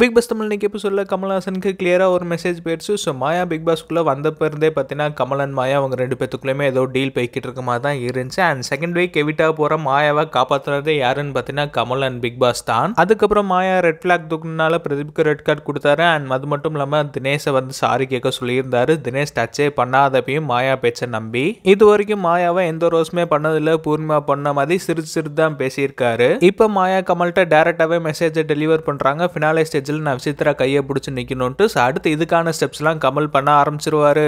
big pass Tamil இன்றைக்கி சொல்ல கமல்ஹாசனுக்கு கிளியராக ஒரு மெசேஜ் போயிடுச்சு ஸோ மாயா பிக் பாஸ்க்குள்ளே வந்த பிறந்தே பார்த்தீங்கன்னா கமலன் மாயா அவங்க ரெண்டு பேத்துக்குள்ளேயுமே ஏதோ டீல் போய்கிட்டு இருக்க மாதிரி தான் இருந்துச்சு அண்ட் செகண்ட் வீக் எவிட்டாக போகிற மாயாவை காப்பாற்றுறதே யாருன்னு பார்த்தீங்கன்னா கமல் அண்ட் பிக் பாஸ் தான் அதுக்கப்புறம் மாயா ரெட் ஃப்ளாக் தூக்குனால பிரதீப்க்கு ரெட் கார்டு கொடுத்தாரு அண்ட் அது மட்டும் இல்லாமல் தினேஷை வந்து சாரி கேட்க சொல்லியிருந்தாரு தினேஷ் டச்சே பண்ணாதப்பையும் மாயா பேச்ச நம்பி இது வரைக்கும் மாயாவை எந்த ரோஸுமே பண்ணதில்லை பூர்ணிமா பண்ண மாதிரி சிரிச்சு சிரித்து தான் பேசியிருக்காரு இப்போ மாயா கமல்கிட்ட டேரெக்டாகவே மெசேஜை டெலிவர் பண்ணுறாங்க ஃபினாலே ஸ்டேஜில் விசித்திரா கையை பிடிச்சி நிற்கணுன்ட்டு ஸோ அடுத்து இதுக்கான ஸ்டெப்ஸ்லாம் கமல் பண்ண ஆரம்பிச்சிருவார்